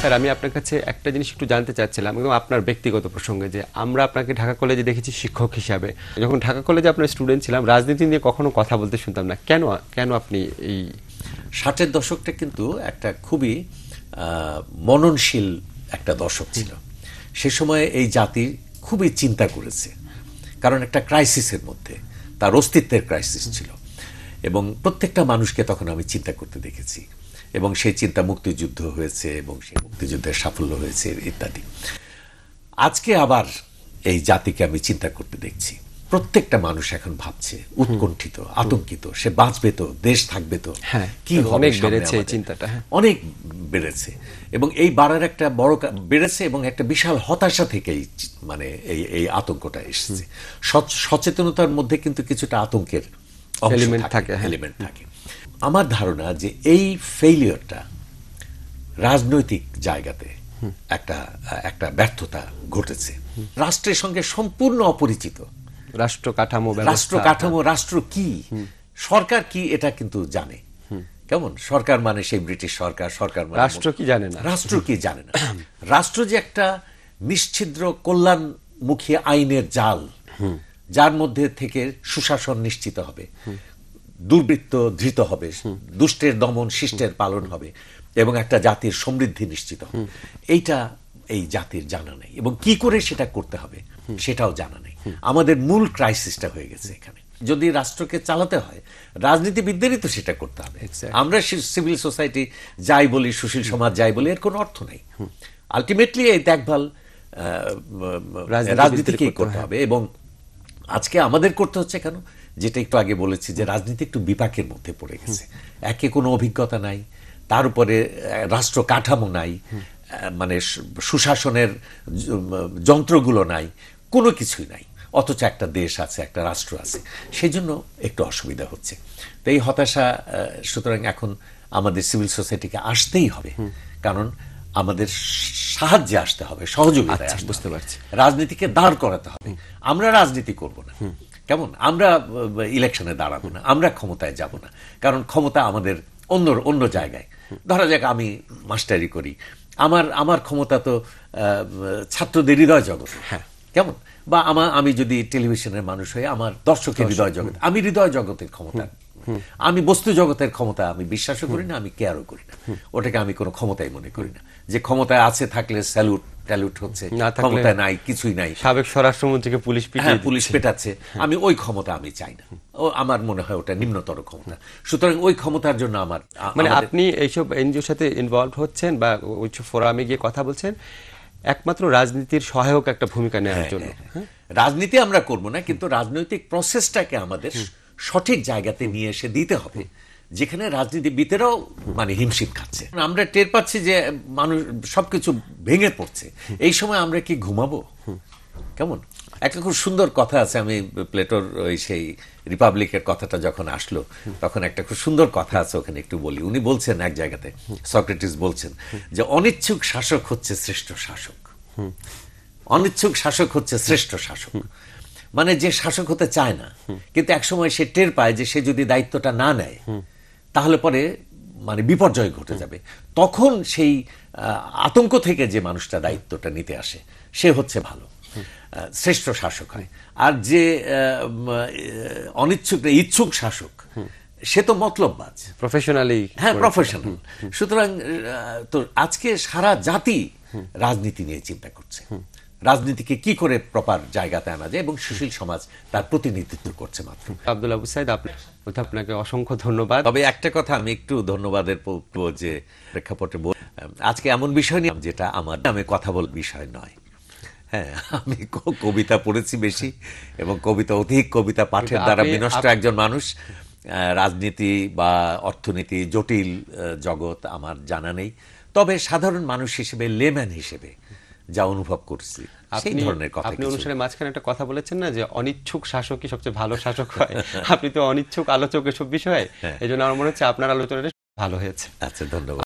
Sir আমি আপনার কাছে একটা জিনিস একটু জানতে চাচ্ছিলাম একদম আপনার ব্যক্তিগত প্রসঙ্গে যে আমরা আপনাকে ঢাকা কলেজে দেখেছি শিক্ষক হিসাবে যখন ঢাকা কলেজে আপনার স্টুডেন্ট ছিলাম রাজনীতি নিয়ে কখনো কথা বলতে শুনতাম না কেন কেন আপনি এই ষাটের দশকটা কিন্তু একটা খুবই মননশীল একটা দশক ছিল সে সময়ে এই জাতি খুবই চিন্তা করেছে কারণ একটা ক্রাইসিসের মধ্যে তার অস্তিত্বের ক্রাইসিস ছিল এবং প্রত্যেকটা মানুষকে তখন আমি চিন্তা করতে দেখেছি এবং সেই চিন্তা মুক্তিযুদ্ধ হয়েছে এবং সেই মুক্তিযুদ্ধের সাফল্য হয়েছে ইত্যাদি আজকে আবার এই জাতিকে আমি চিন্তা করতে দেখছি প্রত্যেকটা মানুষ এখন ভাবছে উৎকণ্ঠিত আতঙ্কিত সে বাঁচবে তো দেশ থাকবে তো হ্যাঁ, কি অনেক বেড়েছে চিন্তাটা হ্যাঁ। অনেক বেড়েছে এবং এই বাড়ার একটা বড় বেড়েছে এবং একটা বিশাল হতাশা থেকেই মানে এই এই আতঙ্কটা এসেছে সচেতনতার মধ্যে কিন্তু কিছুটা আতঙ্কের এলিমেন্ট থাকে এলিমেন্ট থাকে হ্যাঁ। আমার ধারণা যে এই ফেইলিয়রটা রাজনৈতিক জায়গাতে একটা একটা ব্যর্থতা ঘটেছে রাষ্ট্রের সঙ্গে সম্পূর্ণ অপরিচিত রাষ্ট্র কাঠামো রাষ্ট্র কাঠামো রাষ্ট্র কি সরকার কি এটা কিন্তু জানে কেমন সরকার মানে সেই ব্রিটিশ সরকার সরকার মানে রাষ্ট্র কি জানে না রাষ্ট্র কি জানে না রাষ্ট্র যে একটা নিশ্ছিদ্র কল্যাণমুখী আইনের জাল যার মধ্যে থেকে সুশাসন নিশ্চিত হবে দুর্বৃত্ত ধৃত হবে দুষ্টের দমন শিষ্টের পালন হবে এবং একটা জাতির সমৃদ্ধি নিশ্চিত হবে এইটা এই জাতির জানা নেই এবং কি করে সেটা করতে হবে সেটাও জানা নেই আমাদের মূল ক্রাইসিসটা হয়ে গেছে এখানে যদি রাষ্ট্রকে চালাতে হয় রাজনীতিবিদদেরই তো সেটা করতে হবে আমরা সিভিল সোসাইটি যাই বলি সুশীল সমাজ যাই বলি এর কোনো অর্থ নেই আলটিমেটলি এই দেখভাল রাজনীতিকেই করতে হবে এবং আজকে আমাদের করতে হচ্ছে কেন যেটা একটু আগে বলেছি যে রাজনীতি একটু বিপাকের মধ্যে পড়ে গেছে একে কোনো অভিজ্ঞতা নাই তার উপরে রাষ্ট্র কাঠামো নাই মানে সুশাসনের যন্ত্রগুলো নাই কোনো কিছুই নাই অথচ একটা দেশ আছে একটা রাষ্ট্র আছে সেই জন্য একটু অসুবিধা হচ্ছে তো এই হতাশা সুতরাং এখন আমাদের সিভিল সোসাইটিকে আসতেই হবে কারণ আমাদের সাহায্যে আসতে হবে সহযোগিতায় আচ্ছা, বুঝতে পারছি রাজনীতিকে দাঁড় করাতে হবে আমরা রাজনীতি করব না কেমন আমরা ইলেকশনে দাঁড়াবো না আমরা ক্ষমতায় যাব না কারণ ক্ষমতা আমাদের অন্য অন্য জায়গায় ধরা যাক আমি মাস্টারি করি আমার আমার ক্ষমতা তো ছাত্রদের হৃদয় জগৎ হ্যাঁ কেমন বা আমার আমি যদি টেলিভিশনের মানুষ হয়ে আমার দর্শকের হৃদয় জগৎ আমি হৃদয় জগতের ক্ষমতা আমি বস্তু জগতের ক্ষমতা আমি বিশ্বাসও করি না আমি কেয়ারও করি না ওটাকে আমি কোনো ক্ষমতাই মনে করি না যে ক্ষমতায় আছে থাকলে স্যালুট ট্যালুট হচ্ছে ক্ষমতা নাই কিছুই নাই সাবেক স্বরাষ্ট্রমন্ত্রীকে পুলিশ হ্যাঁ, পিটিয়ে পুলিশ পেটাচ্ছে আমি ওই ক্ষমতা আমি চাই না ও আমার মনে হয় ওটা নিম্নতর ক্ষমতা সুতরাং ওই ক্ষমতার জন্য আমার মানে আপনি এইসব এনজিওর সাথে ইনভলভ হচ্ছেন বা ওই ফোরামে গিয়ে কথা বলছেন একমাত্র রাজনীতির সহায়ক একটা ভূমিকা নেওয়ার হ্যাঁ, জন্য হ্যাঁ, রাজনীতি আমরা করব না কিন্তু রাজনৈতিক প্রসেসটাকে আমাদের সঠিক জায়গাতে নিয়ে এসে দিতে হবে যেখানে রাজনীতিবিদেরাও মানে হিমশিম খাচ্ছে আমরা টের পাচ্ছি যে মানুষ সবকিছু ভেঙে পড়ছে এই সময় আমরা কি ঘুমাবো কেমন একটা খুব সুন্দর কথা আছে আমি প্লেটোর ওই সেই রিপাবলিকের কথাটা যখন আসলো তখন একটা খুব সুন্দর কথা আছে ওখানে একটু বলি উনি বলছেন এক জায়গাতে সক্রেটিস বলছেন যে অনিচ্ছুক শাসক হচ্ছে শ্রেষ্ঠ শাসক অনিচ্ছুক শাসক হচ্ছে শ্রেষ্ঠ শাসক মানে যে শাসক হতে চায় না কিন্তু একসময় সে টের পায় যে সে যদি দায়িত্বটা না নেয় তাহলে পরে মানে বিপর্যয় ঘটে যাবে তখন সেই আতঙ্ক থেকে যে মানুষটা দায়িত্বটা নিতে আসে সে হচ্ছে ভালো শ্রেষ্ঠ শাসক হয় আর যে অনিচ্ছুক ইচ্ছুক শাসক সে তো মতলববাজ প্রফেশনালি হ্যাঁ প্রফেশনাল সুতরাং তো আজকে সারা জাতি রাজনীতি নিয়ে চিন্তা করছে রাজনীতিকে কি করে প্রপার জায়গাতে আনা যায় এবং সুশীল সমাজ তার প্রতিনিধিত্ব করছে মাত্র আব্দুল আবু সাইদ আপনাকে অসংখ্য ধন্যবাদ তবে একটা কথা আমি একটু ধন্যবাদের যে প্রেক্ষাপটে আজকে এমন বিষয় নিয়ে যেটা আমার নামে কথা বল বিষয় নয় হ্যাঁ আমি কবিতা পড়েছি বেশি এবং কবিতা অধিক কবিতা পাঠের দ্বারা বিনষ্ট একজন মানুষ রাজনীতি বা অর্থনীতি জটিল জগৎ আমার জানা নেই তবে সাধারণ মানুষ হিসেবে লেম্যান হিসেবে যা অনুভব করছি সেই ধরনের কথা আপনি অনুসারে মাঝখানে একটা কথা বলেছেন না যে অনিচ্ছুক শাসকই সবচেয়ে ভালো শাসক হয় আপনি তো অনিচ্ছুক আলোচক এসব বিষয়ে হ্যাঁ। এই জন্য আমার মনে হচ্ছে আপনার আলোচনাটা ভালো হয়েছে আচ্ছা ধন্যবাদ